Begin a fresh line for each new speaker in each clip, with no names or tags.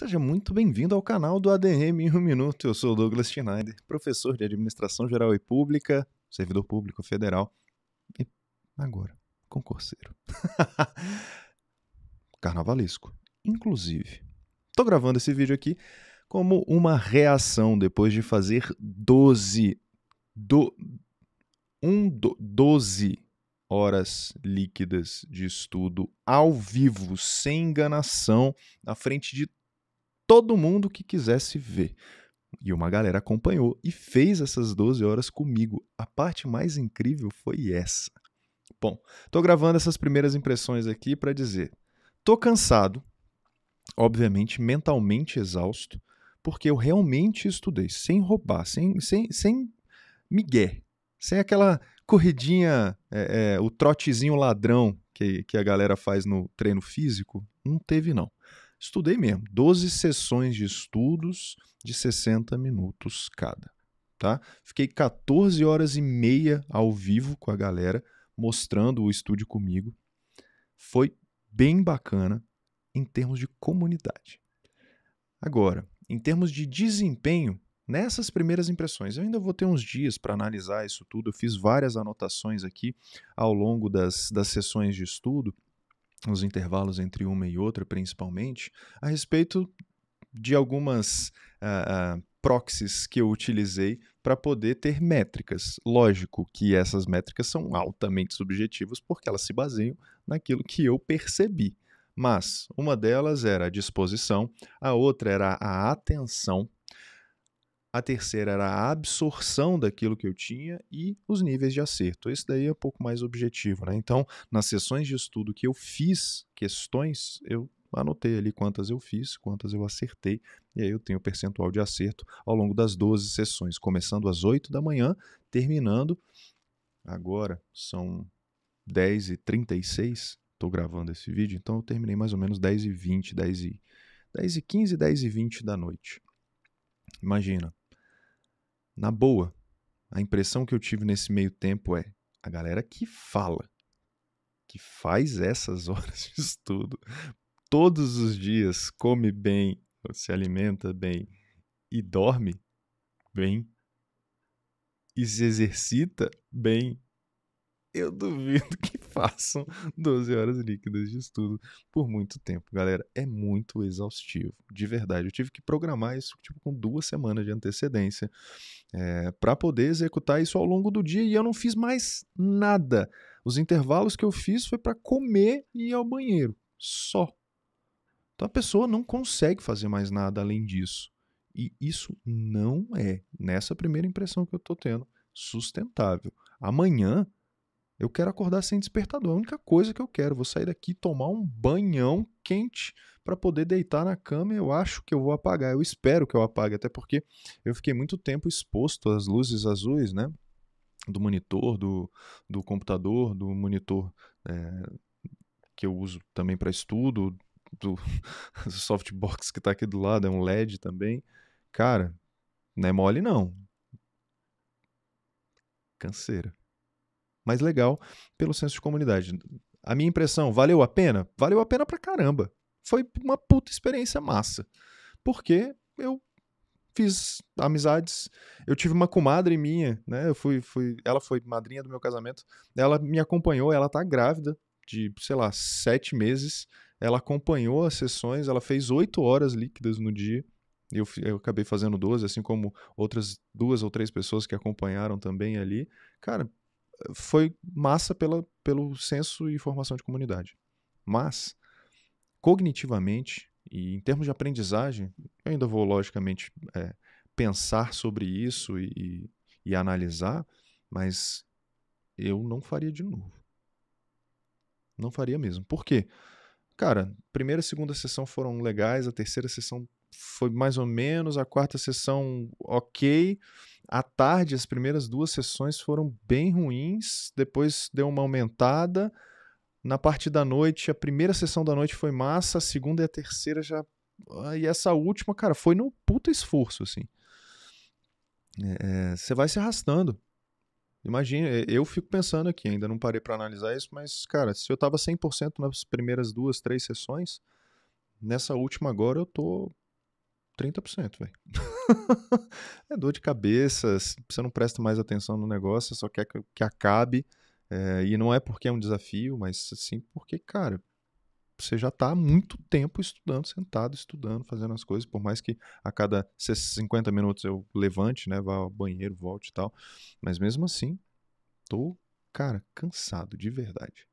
Seja muito bem-vindo ao canal do ADM em um minuto. Eu sou Douglas Schneider, professor de Administração Geral e Pública, servidor público federal e agora concurseiro. Carnavalesco, inclusive. Tô gravando esse vídeo aqui como uma reação depois de fazer 12 do do, 12 horas líquidas de estudo ao vivo, sem enganação, na frente de todo mundo que quisesse ver. E uma galera acompanhou e fez essas 12 horas comigo. A parte mais incrível foi essa. Bom, tô gravando essas primeiras impressões aqui para dizer: tô cansado, obviamente mentalmente exausto, porque eu realmente estudei, sem roubar, sem, sem, sem migué, sem aquela corridinha, é, é, o trotezinho ladrão que, que a galera faz no treino físico, não teve não. Estudei mesmo, 12 sessões de estudos de 60 minutos cada, tá? Fiquei 14 horas e meia ao vivo com a galera, mostrando o estúdio comigo. Foi bem bacana em termos de comunidade. Agora, em termos de desempenho, nessas primeiras impressões, eu ainda vou ter uns dias para analisar isso tudo. Eu fiz várias anotações aqui ao longo das, das sessões de estudo nos intervalos entre uma e outra, principalmente, a respeito de algumas uh, uh, proxies que eu utilizei para poder ter métricas. Lógico que essas métricas são altamente subjetivas porque elas se baseiam naquilo que eu percebi. Mas uma delas era a disposição, a outra era a atenção, a terceira era a absorção daquilo que eu tinha e os níveis de acerto. Esse daí é um pouco mais objetivo, né? Então, nas sessões de estudo que eu fiz questões, eu anotei ali quantas eu fiz, quantas eu acertei, e aí eu tenho o percentual de acerto ao longo das 12 sessões, começando às 8 da manhã, terminando. Agora são 10h36, estou gravando esse vídeo, então eu terminei mais ou menos 10h20, 10h15, 10h20 da noite. Imagina, na boa, a impressão que eu tive nesse meio tempo é a galera que fala, que faz essas horas de estudo todos os dias, come bem, se alimenta bem e dorme bem e se exercita bem eu duvido que façam 12 horas líquidas de estudo por muito tempo, galera. É muito exaustivo, de verdade. Eu tive que programar isso tipo, com duas semanas de antecedência é, eh, para poder executar isso ao longo do dia e eu não fiz mais nada. Os intervalos que eu fiz foi para comer e ir ao banheiro, só. Então a pessoa não consegue fazer mais nada além disso. E isso não é, nessa primeira impressão que eu estou tendo, sustentável. Amanhã eu quero acordar sem despertador. É a única coisa que eu quero. Vou sair daqui tomar um banhão quente para poder deitar na cama. Eu acho que eu vou apagar. Eu espero que eu apague, até porque eu fiquei muito tempo exposto às luzes azuis, né? Do monitor, do, do computador, do monitor é, que eu uso também para estudo, do softbox que está aqui do lado, é um LED também. Cara, não é mole não. Canseira mais legal pelo senso de comunidade. A minha impressão, valeu a pena? Valeu a pena pra caramba. Foi uma puta experiência massa. Porque eu fiz amizades. Eu tive uma comadre minha, né? Eu fui, fui, ela foi madrinha do meu casamento. Ela me acompanhou, ela tá grávida de, sei lá, sete meses. Ela acompanhou as sessões, ela fez oito horas líquidas no dia. Eu, eu acabei fazendo 12, assim como outras duas ou três pessoas que acompanharam também ali. Cara, foi massa pela, pelo senso e formação de comunidade. Mas, cognitivamente e em termos de aprendizagem, eu ainda vou, logicamente, é, pensar sobre isso e, e, e analisar, mas eu não faria de novo. Não faria mesmo. Por quê? Cara, primeira e segunda sessão foram legais, a terceira sessão foi mais ou menos, a quarta sessão ok. À tarde, as primeiras duas sessões foram bem ruins, depois deu uma aumentada. Na parte da noite, a primeira sessão da noite foi massa, a segunda e a terceira já. Ah, e essa última, cara, foi no puta esforço, assim. É, você é, vai se arrastando. Imagina, eu fico pensando aqui, ainda não parei para analisar isso, mas, cara, se eu tava 100% nas primeiras duas, três sessões, nessa última agora eu tô 30%, velho. é dor de cabeça, você não presta mais atenção no negócio, só quer que acabe. É, e não é porque é um desafio, mas sim porque, cara, você já está há muito tempo estudando, sentado, estudando, fazendo as coisas, por mais que a cada 50 minutos eu levante, né, vá ao banheiro, volte e tal. Mas mesmo assim, tô, cara, cansado de verdade.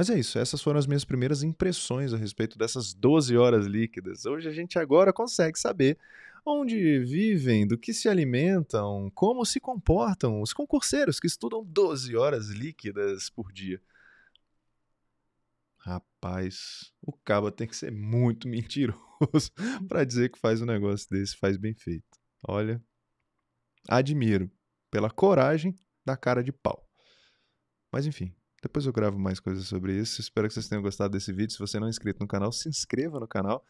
Mas é isso, essas foram as minhas primeiras impressões a respeito dessas 12 horas líquidas. Hoje a gente agora consegue saber onde vivem, do que se alimentam, como se comportam os concurseiros que estudam 12 horas líquidas por dia. Rapaz, o caba tem que ser muito mentiroso para dizer que faz um negócio desse, faz bem feito. Olha, admiro pela coragem da cara de pau. Mas enfim, depois eu gravo mais coisas sobre isso. Espero que vocês tenham gostado desse vídeo. Se você não é inscrito no canal, se inscreva no canal.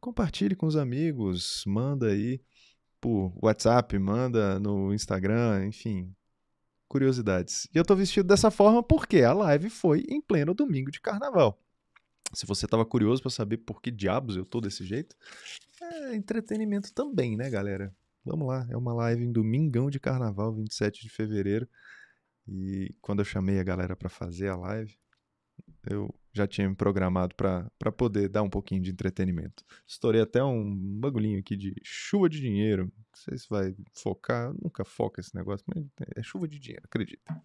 Compartilhe com os amigos, manda aí por WhatsApp, manda no Instagram, enfim. Curiosidades. E eu tô vestido dessa forma porque a live foi em pleno domingo de carnaval. Se você estava curioso para saber por que diabos eu tô desse jeito, é entretenimento também, né, galera? Vamos lá, é uma live em domingão de carnaval, 27 de fevereiro. E quando eu chamei a galera para fazer a live, eu já tinha me programado para poder dar um pouquinho de entretenimento. Estourei até um bagulhinho aqui de chuva de dinheiro. Não sei se vai focar, nunca foca esse negócio, mas é chuva de dinheiro, acredita.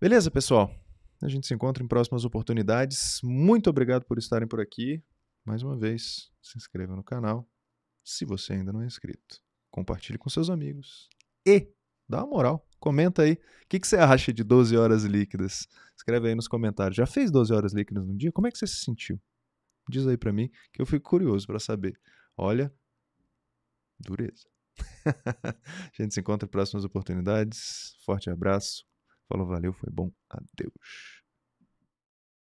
Beleza, pessoal? A gente se encontra em próximas oportunidades. Muito obrigado por estarem por aqui. Mais uma vez, se inscreva no canal se você ainda não é inscrito. Compartilhe com seus amigos. E Dá uma moral. Comenta aí. O que, que você acha de 12 horas líquidas? Escreve aí nos comentários. Já fez 12 horas líquidas num dia? Como é que você se sentiu? Diz aí para mim, que eu fico curioso para saber. Olha, dureza. a gente se encontra em próximas oportunidades. Forte abraço. Falou, valeu, foi bom. Adeus.